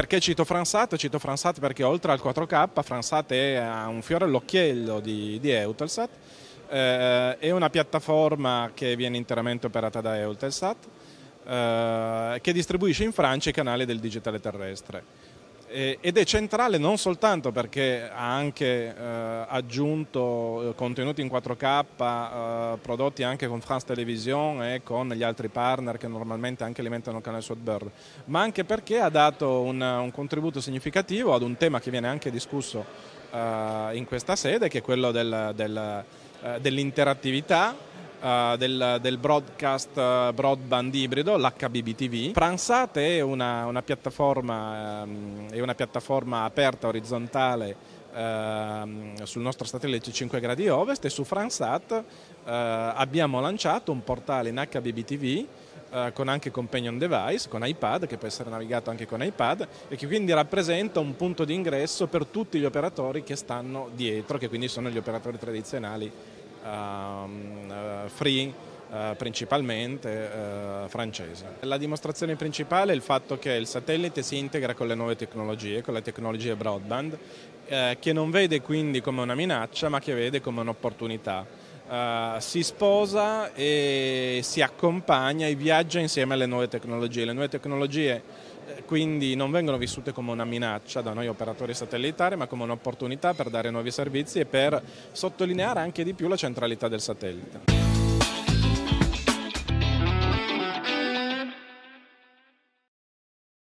perché cito Fransat? Cito Fransat perché oltre al 4K Fransat è un fiore all'occhiello di, di Eutelsat, eh, è una piattaforma che viene interamente operata da Eutelsat, eh, che distribuisce in Francia i canali del digitale terrestre. Eh, ed è centrale non soltanto perché ha anche eh, aggiunto eh, contenuti in 4K eh, prodotti anche con France Television e con gli altri partner che normalmente anche alimentano il canale Southbird, ma anche perché ha dato un, un contributo significativo ad un tema che viene anche discusso eh, in questa sede, che è quello del, del, eh, dell'interattività uh, del, del, broadcast uh, broadband ibrido, l'HBBTV. Pranzate è una, una, piattaforma, um, è una piattaforma aperta, orizzontale, Uh, sul nostro satellite 5 gradi ovest e su Fransat uh, eh, abbiamo lanciato un portale in HBBTV con anche companion device, con iPad, che può essere navigato anche con iPad e che quindi rappresenta un punto di ingresso per tutti gli operatori che stanno dietro, che quindi sono gli operatori tradizionali Ehm, eh, free eh, principalmente eh, francese. La dimostrazione principale è il fatto che il satellite si integra con le nuove tecnologie, con le tecnologie broadband, che non vede quindi come una minaccia ma che vede come un'opportunità eh, si sposa e si accompagna e viaggia insieme alle nuove tecnologie. Le nuove tecnologie eh, quindi non vengono vissute come una minaccia da noi operatori satellitari, ma come un'opportunità per dare nuovi servizi e per sottolineare anche di più la centralità del satellite.